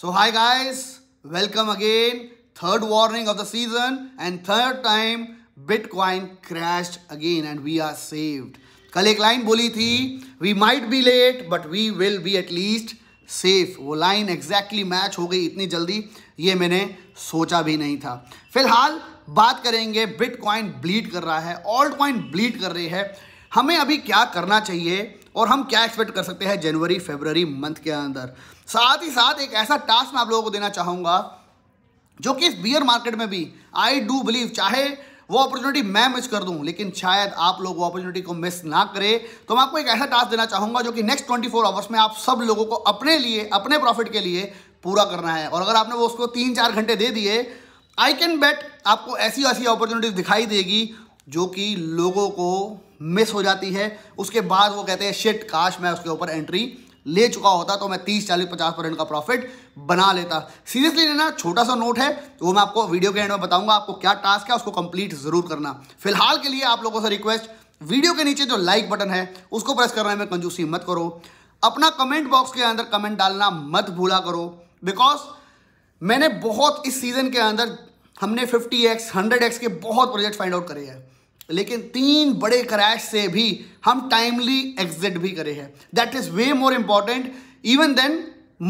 So hi guys, welcome again. Third warning of the season and third time Bitcoin crashed again and we are saved. कल एक line बोली थी we might be late but we will be at least safe वो line exactly match हो गई इतनी जल्दी ये मैंने सोचा भी नहीं था फिलहाल बात करेंगे बिटकॉइन ब्लीड कर रहा है ऑल्ट कॉइन ब्लीड कर रही है हमें अभी क्या करना चाहिए और हम क्या एक्सपेक्ट कर सकते हैं जनवरी फेबररी मंथ के अंदर साथ ही साथ एक ऐसा टास्क मैं आप लोगों को देना चाहूंगा जो कि इस बियर मार्केट में भी आई डू बिलीव चाहे वो अपॉर्चुनिटी मैं मिस कर दूं लेकिन शायद आप लोग वो अपॉर्चुनिटी को मिस ना करें तो मैं आपको एक ऐसा टास्क देना चाहूंगा जो कि नेक्स्ट ट्वेंटी फोर आवर्स में आप सब लोगों को अपने लिए अपने प्रॉफिट के लिए पूरा करना है और अगर आपने वो उसको तीन चार घंटे दे दिए आई कैन बेट आपको ऐसी ऐसी अपॉर्चुनिटीज दिखाई देगी जो कि लोगों को मिस हो जाती है उसके बाद वो कहते हैं शिट काश मैं उसके ऊपर एंट्री ले चुका होता तो मैं तीस चालीस पचास परसेंट का प्रॉफिट बना लेता सीरियसली लेना छोटा सा नोट है तो वो मैं आपको वीडियो के एंड में बताऊंगा आपको क्या टास्क है उसको कंप्लीट जरूर करना फिलहाल के लिए आप लोगों से रिक्वेस्ट वीडियो के नीचे जो लाइक बटन है उसको प्रेस करने में कंजूसी मत करो अपना कमेंट बॉक्स के अंदर कमेंट डालना मत भूला करो बिकॉज मैंने बहुत इस सीजन के अंदर हमने 50x, 100x के बहुत प्रोजेक्ट फाइंड आउट करे हैं लेकिन तीन बड़े क्रैश से भी हम टाइमली एग्जिट भी करे हैं that is way more important even than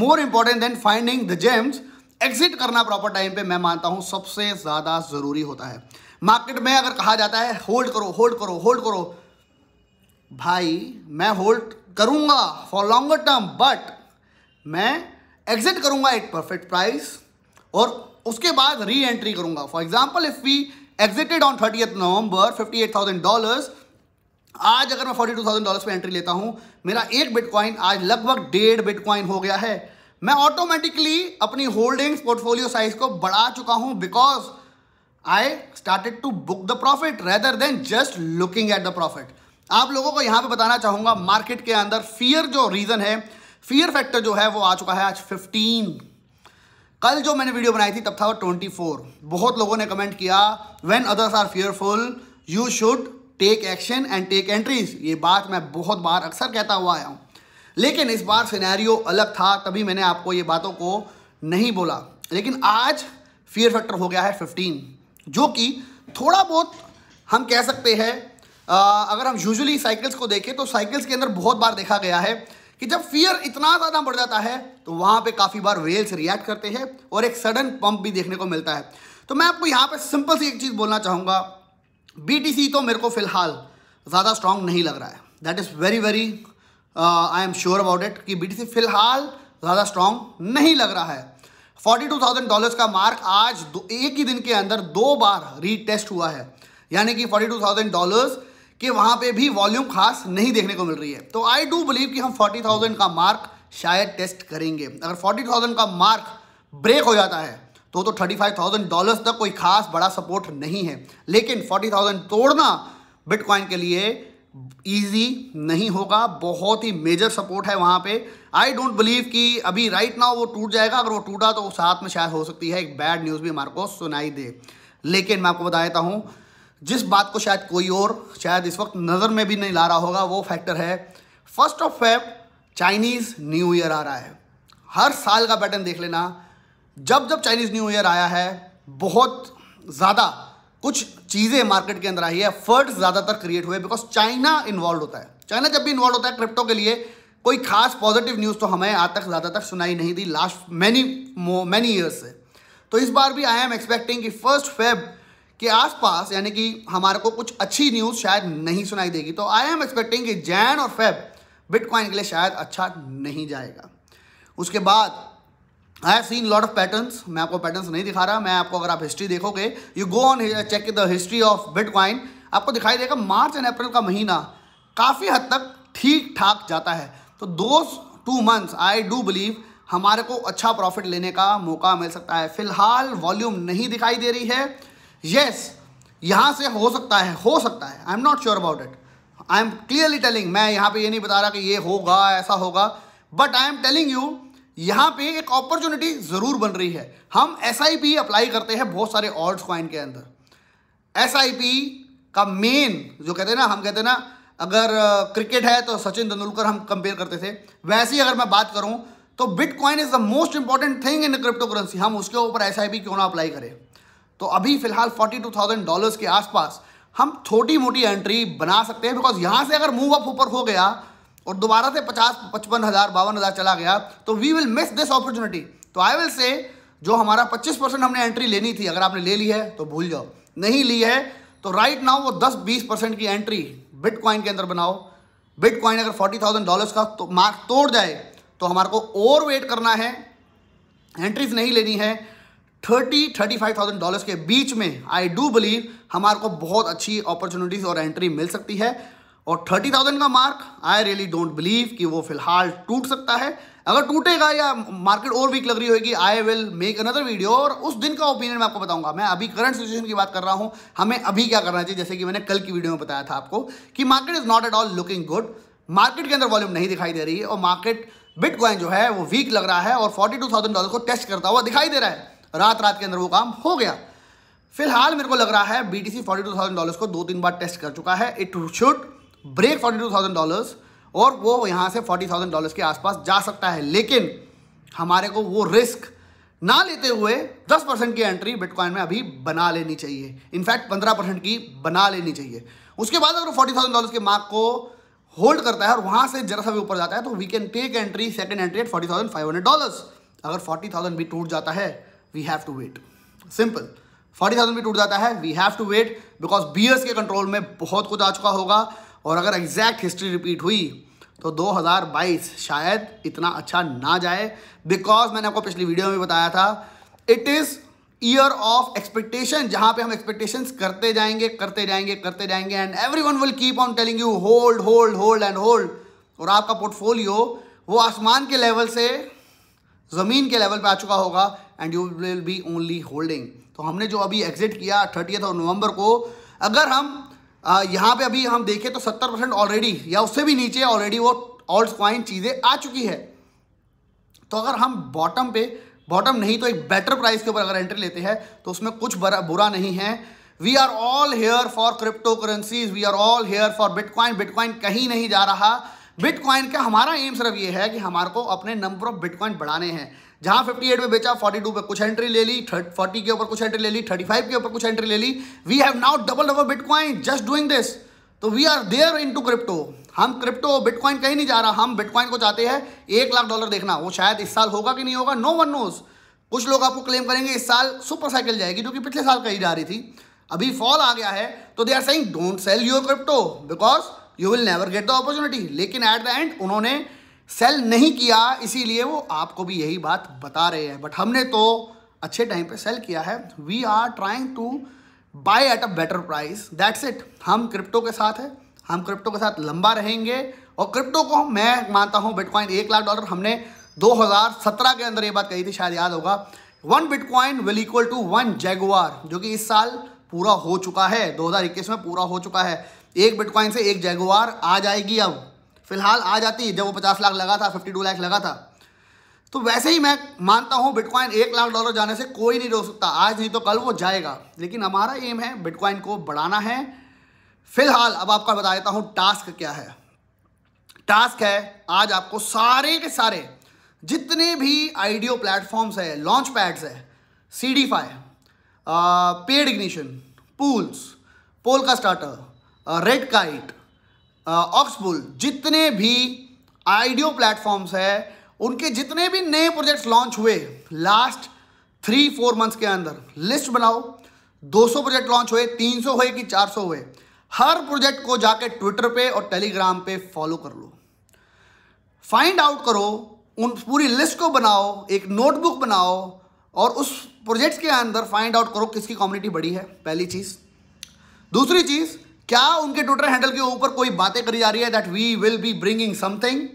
more important than finding the gems exit करना प्रॉपर टाइम पे मैं मानता हूं सबसे ज्यादा जरूरी होता है मार्केट में अगर कहा जाता है होल्ड करो होल्ड करो होल्ड करो भाई मैं होल्ड करूंगा फॉर लॉन्गर टर्म बट मैं एग्जिट करूंगा एट परफेक्ट प्राइस और उसके बाद री एंट्री करूंगा for example if we exited on thirtieth November fifty eight thousand dollars आज अगर मैं फोर्टी टू थाउजेंड डॉलर्स पर एंट्री लेता हूं मेरा एक बिटकॉइन आज लगभग डेढ़ बिटकॉइन हो गया है मैं ऑटोमेटिकली अपनी होल्डिंग्स पोर्टफोलियो साइज को बढ़ा चुका हूँ because I started to book the profit rather than just looking at the profit आप लोगों को यहां पे बताना चाहूंगा मार्केट के अंदर फियर जो रीज़न है फियर फैक्टर जो है वो आ चुका है आज 15 कल जो मैंने वीडियो बनाई थी तब था वो ट्वेंटी फोर बहुत लोगों ने कमेंट किया when others are fearful you should take action and take entries ये बात मैं बहुत बार अक्सर कहता हुआ आया हूँ लेकिन इस बार सिनेरियो अलग था तभी मैंने आपको ये बातों को नहीं बोला लेकिन आज फियर फैक्टर हो गया है फिफ्टीन जो कि थोड़ा बहुत हम कह सकते हैं अगर हम यूजुअली साइकिल्स को देखें तो साइकिल्स के अंदर बहुत बार देखा गया है कि जब फियर इतना ज़्यादा बढ़ जाता है तो वहां पे काफ़ी बार वेल्स रिएक्ट करते हैं और एक सडन पंप भी देखने को मिलता है तो मैं आपको यहां पे सिंपल सी एक चीज़ बोलना चाहूंगा बीटीसी तो मेरे को फिलहाल ज़्यादा स्ट्रांग नहीं लग रहा है that is very very I am sure about it कि बी फिलहाल ज़्यादा स्ट्रांग नहीं लग रहा है फोर्टी टू थाउजेंड डॉलर्स का मार्क आज दो, एक ही दिन के अंदर दो बार रीटेस्ट हुआ है यानी कि फोर्टी टू थाउजेंड डॉलर्स कि वहाँ पे भी वॉल्यूम खास नहीं देखने को मिल रही है तो आई डू बिलीव कि हम 40,000 का मार्क शायद टेस्ट करेंगे अगर 40,000 का मार्क ब्रेक हो जाता है तो तो 35,000 डॉलर्स तक कोई खास बड़ा सपोर्ट नहीं है लेकिन 40,000 तोड़ना बिटकॉइन के लिए ईजी नहीं होगा बहुत ही मेजर सपोर्ट है वहाँ पे आई डोंट बिलीव कि अभी राइट right नाउ वो टूट जाएगा अगर वो टूटा तो साथ में शायद हो सकती है एक बैड न्यूज़ भी हमारे को सुनाई दे लेकिन मैं आपको बता देता हूँ जिस बात को शायद कोई और शायद इस वक्त नज़र में भी नहीं ला रहा होगा वो फैक्टर है first of Feb Chinese New Year आ रहा है हर साल का पैटर्न देख लेना जब जब चाइनीज़ न्यू ईयर आया है बहुत ज़्यादा कुछ चीज़ें मार्केट के अंदर आई है फर्ड्स ज़्यादातर क्रिएट हुए बिकॉज चाइना इन्वॉल्व होता है चाइना जब भी इन्वॉल्व होता है क्रिप्टो के लिए कोई खास पॉजिटिव न्यूज़ तो हमें आज तक ज़्यादा तक सुनाई नहीं दी लास्ट मैनी मैनी ईयर्स से तो इस बार भी आई एम एक्सपेक्टिंग कि फर्स्ट फेब के आसपास यानी कि हमारे को कुछ अच्छी न्यूज़ शायद नहीं सुनाई देगी तो आई एम एक्सपेक्टिंग कि जैन और फेब बिटकॉइन के लिए शायद अच्छा नहीं जाएगा उसके बाद I seen lot of patterns मैं आपको पैटर्न्स नहीं दिखा रहा मैं आपको अगर आप हिस्ट्री देखोगे you go on check the history of bitcoin आपको दिखाई देगा मार्च एंड अप्रैल का महीना काफ़ी हद तक ठीक ठाक जाता है तो दो two months I do believe हमारे को अच्छा प्रॉफिट लेने का मौका मिल सकता है फिलहाल वॉल्यूम नहीं दिखाई दे रही है यस यहाँ से हो सकता है हो सकता है I am not sure about it I am clearly telling मैं यहाँ पे ये नहीं बता रहा कि ये होगा ऐसा होगा but I am telling you यहाँ पे एक अपॉर्चुनिटी ज़रूर बन रही है हम एस अप्लाई करते हैं बहुत सारे ऑर्ड्स क्वाइन के अंदर एस का मेन जो कहते हैं ना हम कहते हैं ना अगर क्रिकेट है तो सचिन तेंदुलकर हम कंपेयर करते थे वैसे ही अगर मैं बात करूं तो bitcoin is the most important thing in cryptocurrency हम उसके ऊपर एस क्यों ना अप्लाई करें तो अभी फिलहाल फोर्टी टू थाउजेंड डॉलर्स के आसपास हम छोटी मोटी एंट्री बना सकते हैं बिकॉज यहां से अगर मूव अप ऊपर हो गया और दोबारा से पचास पचपन हज़ार बावन हज़ार चला गया तो we will miss this opportunity तो आई विल से जो हमारा पच्चीस परसेंट हमने एंट्री लेनी थी अगर आपने ले ली है तो भूल जाओ नहीं ली है तो राइट नाउ वो दस बीस परसेंट की एंट्री बिटकॉइन के अंदर बनाओ बिटकॉइन अगर फोर्टी थाउजेंड डॉलर्स का तो मार्क तोड़ जाए तो हमारे को ओवर वेट करना है एंट्रीज नहीं लेनी है thirty thirty five thousand dollars के बीच में आई डू बिलीव हमारे को बहुत अच्छी अपॉर्चुनिटीज और एंट्री मिल सकती है और थर्टी थाउजेंड का mark I really don't believe कि वो फिलहाल टूट सकता है अगर टूटेगा या मार्केट और वीक लग रही होगी I will make another video और उस दिन का ओपिनियन मैं आपको बताऊंगा मैं अभी करंट सिचुएशन की बात कर रहा हूं हमें अभी क्या करना चाहिए जैसे कि मैंने कल की वीडियो में बताया था आपको कि market is not at all looking good market के अंदर वॉल्यूम नहीं दिखाई दे रही है और मार्केट बिटकॉइन जो है वो वीक लग रहा है और फोर्टी टू थाउजेंड डॉलर को टेस्ट करता हुआ दिखाई दे रहा है रात रात के अंदर वो काम हो गया फिलहाल मेरे को लग रहा है B T C forty two thousand dollars को दो तीन बार टेस्ट कर चुका है it should break forty two thousand dollars और वो यहाँ से फोर्टी थाउजेंड डॉलर्स के आसपास जा सकता है लेकिन हमारे को वो रिस्क ना लेते हुए दस परसेंट की एंट्री बिटकॉइन में अभी बना लेनी चाहिए इनफैक्ट पंद्रह परसेंट की बना लेनी चाहिए उसके बाद अगर फोर्टी थाउजेंड डॉलर के मार्क को होल्ड करता है और वहाँ से जरा सा भी ऊपर जाता है तो we can take entry second entry at forty thousand five hundred dollars अगर फोर्टी थाउजेंड भी टूट जाता है we have to wait simple forty thousand भी टूट जाता है we have to wait because bears के कंट्रोल में बहुत कुछ आ चुका होगा और अगर एग्जैक्ट हिस्ट्री रिपीट हुई तो 2022 शायद इतना अच्छा ना जाए बिकॉज मैंने आपको पिछली वीडियो में बताया था it is year of expectation जहां पे हम एक्सपेक्टेशंस करते जाएंगे करते जाएंगे करते जाएंगे and everyone will keep on telling you hold hold hold and hold और आपका पोर्टफोलियो वो आसमान के लेवल से ज़मीन के लेवल पे आ चुका होगा and you will be only holding तो हमने जो अभी एग्जिट किया थर्टियथ और नवंबर को अगर हम यहाँ पे अभी हम देखें तो सत्तर परसेंट ऑलरेडी या उससे भी नीचे ऑलरेडी वो ऑल्ड क्वाइन चीज़ें आ चुकी है तो अगर हम बॉटम पे बॉटम नहीं तो एक बेटर प्राइस के ऊपर अगर एंट्री लेते हैं तो उसमें कुछ बुरा नहीं है we are all here for cryptocurrencies we are all here for bitcoin bitcoin कहीं नहीं जा रहा बिटकॉइन का हमारा एम सिर्फ ये है कि हमारे को अपने नंबर ऑफ बिटकॉइन बढ़ाने हैं जहां 58 में बेचा 42 पे कुछ एंट्री ले ली 40 के ऊपर कुछ एंट्री ले ली 35 के ऊपर कुछ एंट्री ले ली we have now double double bitcoin just doing this तो we are there into crypto हम क्रिप्टो बिटकॉइन कहीं नहीं जा रहा हम बिटकॉइन को चाहते हैं एक लाख डॉलर देखना वो शायद इस साल होगा कि नहीं होगा नो वन नोज कुछ लोग आपको क्लेम करेंगे इस साल सुपर साइकिल जाएगी जो कि पिछले साल कही जा रही थी अभी फॉल आ गया है तो they are saying don't sell your crypto because you will never get the opportunity लेकिन एट द एंड उन्होंने सेल नहीं किया इसीलिए वो आपको भी यही बात बता रहे हैं बट हमने तो अच्छे टाइम पे सेल किया है we are trying to buy at a better price that's it हम क्रिप्टो के साथ है हम क्रिप्टो के साथ लंबा रहेंगे और क्रिप्टो को मैं मानता हूँ बिटकॉइन एक लाख डॉलर हमने 2017 के अंदर ये बात कही थी शायद याद होगा one bitcoin will equal to one Jaguar जो कि इस साल पूरा हो चुका है 2021 में पूरा हो चुका है एक बिटकॉइन से एक जैगोवार आ जाएगी अब फिलहाल आ जाती जब वो पचास लाख लगा था फिफ्टी टू लाख लगा था तो वैसे ही मैं मानता हूँ बिटकॉइन एक लाख डॉलर जाने से कोई नहीं रोक सकता आज नहीं तो कल वो जाएगा लेकिन हमारा एम है बिटकॉइन को बढ़ाना है फिलहाल अब आपका बता देता हूँ टास्क क्या है टास्क है आज आपको सारे के सारे जितने भी आइडियो प्लेटफॉर्म्स है लॉन्च पैड्स है C D Seedify paid ignition pools Polkastarter red kite ऑक्सबुल जितने भी आइडियो प्लेटफॉर्म्स है उनके जितने भी नए प्रोजेक्ट्स लॉन्च हुए लास्ट थ्री फोर मंथ्स के अंदर लिस्ट बनाओ 200 प्रोजेक्ट लॉन्च हुए 300 हुए कि 400 हुए हर प्रोजेक्ट को जाके ट्विटर पे और टेलीग्राम पे फॉलो कर लो फाइंड आउट करो उन पूरी लिस्ट को बनाओ एक नोटबुक बनाओ और उस प्रोजेक्ट्स के अंदर फाइंड आउट करो किसकी कम्युनिटी बड़ी है पहली चीज़ दूसरी चीज़ क्या उनके ट्विटर हैंडल के ऊपर कोई बातें करी जा रही है that we will be bringing something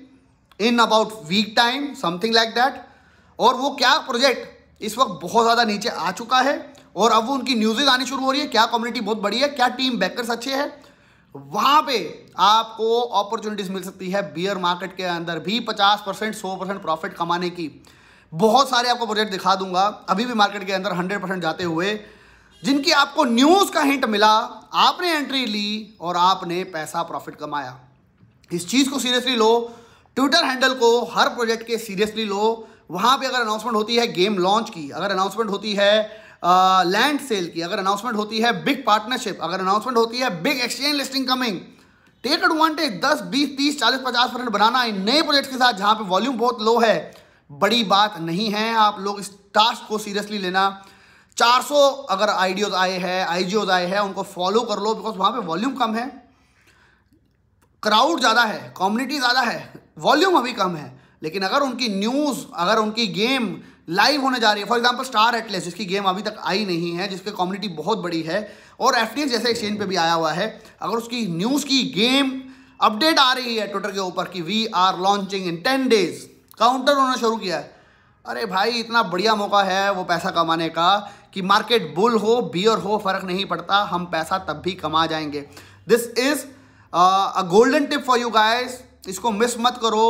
in about week time something like that और वो क्या प्रोजेक्ट इस वक्त बहुत ज़्यादा नीचे आ चुका है और अब वो उनकी न्यूज़ेज आनी शुरू हो रही है क्या कम्युनिटी बहुत बड़ी है क्या टीम बैकर्स अच्छे हैं वहां पे आपको अपॉर्चुनिटीज मिल सकती है बियर मार्केट के अंदर भी 50 परसेंट सौ परसेंट प्रॉफिट कमाने की बहुत सारे आपको प्रोजेक्ट दिखा दूंगा अभी भी मार्केट के अंदर 100 परसेंट जाते हुए जिनकी आपको न्यूज़ का हिंट मिला आपने एंट्री ली और आपने पैसा प्रॉफिट कमाया इस चीज़ को सीरियसली लो ट्विटर हैंडल को हर प्रोजेक्ट के सीरियसली लो वहां पे अगर अनाउंसमेंट होती है गेम लॉन्च की अगर अनाउंसमेंट होती है लैंड सेल की अगर अनाउंसमेंट होती है बिग पार्टनरशिप अगर अनाउंसमेंट होती है big exchange listing coming take advantage दस बीस तीस चालीस पचास परसेंट बनाना इन नए प्रोजेक्ट के साथ जहां पे वॉल्यूम बहुत लो है बड़ी बात नहीं है आप लोग इस टास्क को सीरियसली लेना 400 अगर आइडियोज आए हैं आईजीओज आए हैं उनको फॉलो कर लो बिकॉज वहाँ पे वॉल्यूम कम है क्राउड ज़्यादा है कम्युनिटी ज़्यादा है वॉल्यूम अभी कम है लेकिन अगर उनकी न्यूज़ अगर उनकी गेम लाइव होने जा रही है फॉर एग्जाम्पल स्टार एटलेस जिसकी गेम अभी तक आई नहीं है जिसकी कम्युनिटी बहुत बड़ी है और एफ जैसे एक्सचेंज पे भी आया हुआ है अगर उसकी न्यूज़ की गेम अपडेट आ रही है ट्विटर के ऊपर कि we are launching in ten days counter होना शुरू किया है अरे भाई इतना बढ़िया मौका है वो पैसा कमाने का कि मार्केट बुल हो बियर हो फर्क नहीं पड़ता हम पैसा तब भी कमा जाएंगे this is a golden tip for you guys इसको मिस मत करो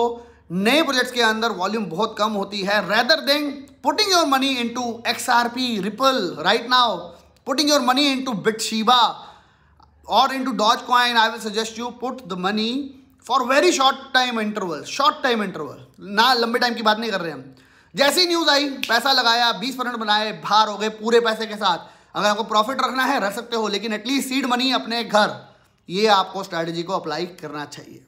नए प्रोजेक्ट्स के अंदर वॉल्यूम बहुत कम होती है rather than putting your money into XRP Ripple right now putting your money into BitShiba और into Dogecoin I will suggest you put the money for very short time interval short time interval ना लंबे time की बात नहीं कर रहे हम जैसी न्यूज आई पैसा लगाया बीस परसेंट बनाए बाहर हो गए पूरे पैसे के साथ अगर आपको प्रॉफिट रखना है रख सकते हो लेकिन एटलीस्ट सीड मनी अपने घर ये आपको स्ट्रैटेजी को अप्लाई करना चाहिए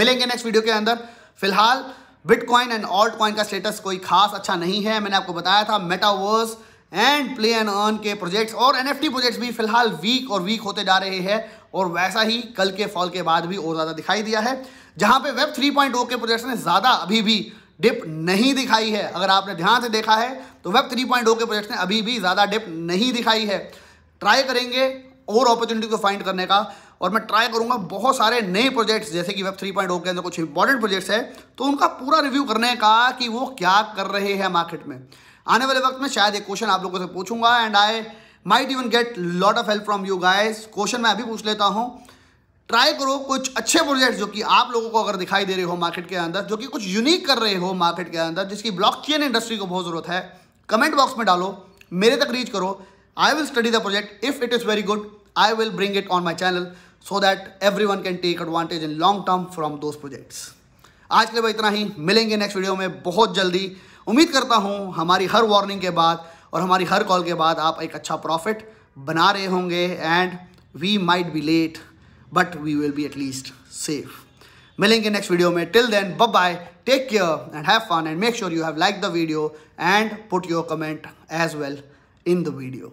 मिलेंगे नेक्स्ट वीडियो के अंदर फिलहाल बिटकॉइन एंड ऑल्ट कॉइन का स्टेटस कोई खास अच्छा नहीं है मैंने आपको बताया था metaverse and play and earn के प्रोजेक्ट्स और एनएफटी प्रोजेक्ट्स भी फिलहाल वीक और वीक होते जा रहे हैं और वैसा ही कल के फॉल के बाद भी और ज़्यादा दिखाई दिया है जहां पे वेब 3.0 के प्रोजेक्ट्स ने ज़्यादा अभी भी डिप नहीं दिखाई है अगर आपने ध्यान से देखा है तो वेब थ्री पॉइंट के प्रोजेक्ट्स ने अभी भी ज़्यादा डिप नहीं दिखाई है ट्राई करेंगे और अपॉर्चुनिटी को फाइंड करने का और मैं ट्राई करूंगा बहुत सारे नए प्रोजेक्ट्स जैसे कि वेब थ्री पॉइंट के अंदर कुछ इंपॉर्टेंट प्रोजेक्ट्स है तो उनका पूरा रिव्यू करने का कि वो क्या कर रहे हैं मार्केट में आने वाले वक्त में शायद एक क्वेश्चन आप लोगों से पूछूंगा and I might even get lot of help from you guys question मैं अभी पूछ लेता हूँ ट्राई करो कुछ अच्छे प्रोजेक्ट जो कि आप लोगों को अगर दिखाई दे रहे हो मार्केट के अंदर जो कि कुछ यूनिक कर रहे हो मार्केट के अंदर जिसकी ब्लॉकचेन इंडस्ट्री को बहुत ज़रूरत है कमेंट बॉक्स में डालो मेरे तक रीच करो I will study the project if it is very good I will bring it on my channel so that everyone can take advantage in long term from those projects आज के लिए इतना ही मिलेंगे next video में बहुत जल्दी उम्मीद करता हूँ हमारी हर वार्निंग के बाद और हमारी हर कॉल के बाद आप एक अच्छा प्रॉफिट बना रहे होंगे and we might be late but we will be at least safe. Milling in next video may till then bye bye take care and have fun and make sure you have liked the video and put your comment as well in the video.